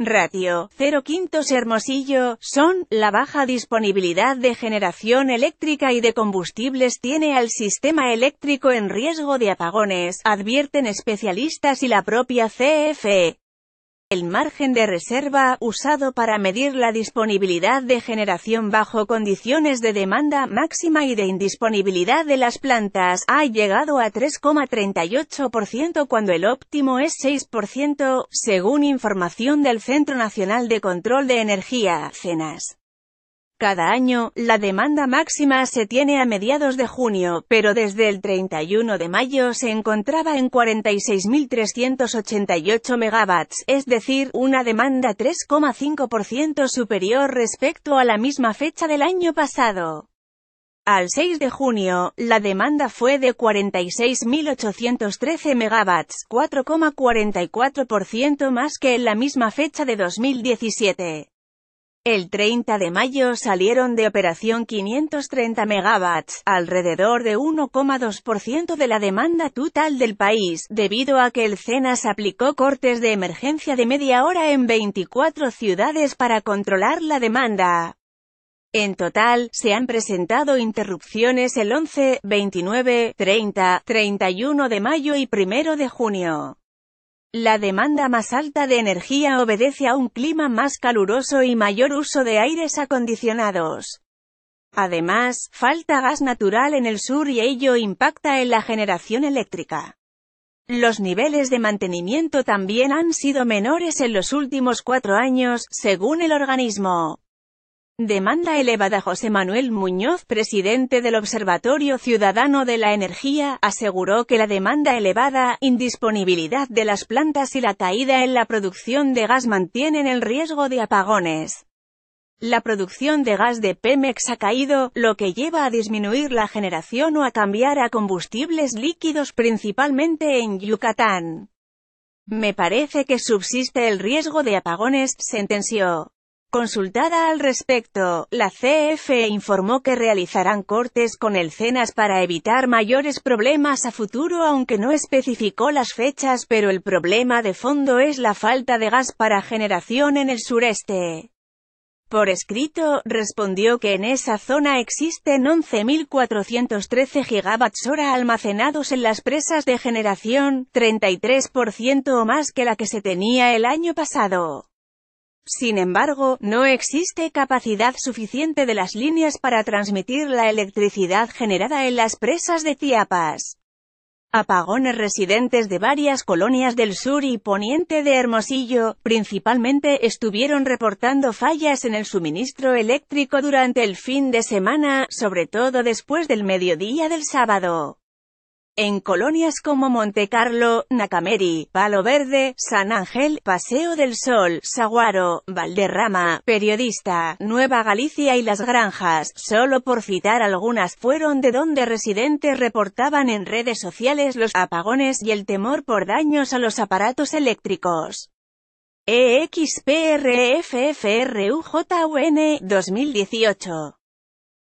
Ratio Cero quintos Hermosillo, son, la baja disponibilidad de generación eléctrica y de combustibles tiene al sistema eléctrico en riesgo de apagones, advierten especialistas y la propia CFE. El margen de reserva, usado para medir la disponibilidad de generación bajo condiciones de demanda máxima y de indisponibilidad de las plantas, ha llegado a 3,38% cuando el óptimo es 6%, según información del Centro Nacional de Control de Energía, CENAS. Cada año, la demanda máxima se tiene a mediados de junio, pero desde el 31 de mayo se encontraba en 46.388 MW, es decir, una demanda 3,5% superior respecto a la misma fecha del año pasado. Al 6 de junio, la demanda fue de 46.813 MW, 4,44% más que en la misma fecha de 2017. El 30 de mayo salieron de operación 530 megawatts, alrededor de 1,2% de la demanda total del país, debido a que el CENAS aplicó cortes de emergencia de media hora en 24 ciudades para controlar la demanda. En total, se han presentado interrupciones el 11, 29, 30, 31 de mayo y 1 de junio. La demanda más alta de energía obedece a un clima más caluroso y mayor uso de aires acondicionados. Además, falta gas natural en el sur y ello impacta en la generación eléctrica. Los niveles de mantenimiento también han sido menores en los últimos cuatro años, según el organismo. Demanda elevada José Manuel Muñoz, presidente del Observatorio Ciudadano de la Energía, aseguró que la demanda elevada, indisponibilidad de las plantas y la caída en la producción de gas mantienen el riesgo de apagones. La producción de gas de Pemex ha caído, lo que lleva a disminuir la generación o a cambiar a combustibles líquidos principalmente en Yucatán. Me parece que subsiste el riesgo de apagones, sentenció. Consultada al respecto, la CFE informó que realizarán cortes con el CENAS para evitar mayores problemas a futuro aunque no especificó las fechas pero el problema de fondo es la falta de gas para generación en el sureste. Por escrito, respondió que en esa zona existen 11.413 gigawatts hora almacenados en las presas de generación, 33% o más que la que se tenía el año pasado. Sin embargo, no existe capacidad suficiente de las líneas para transmitir la electricidad generada en las presas de Chiapas. Apagones residentes de varias colonias del sur y poniente de Hermosillo, principalmente, estuvieron reportando fallas en el suministro eléctrico durante el fin de semana, sobre todo después del mediodía del sábado en colonias como Monte Carlo, Nacameri, Palo Verde, San Ángel, Paseo del Sol, Saguaro, Valderrama, Periodista, Nueva Galicia y Las Granjas, solo por citar algunas fueron de donde residentes reportaban en redes sociales los apagones y el temor por daños a los aparatos eléctricos. EXPRFFRUJUN 2018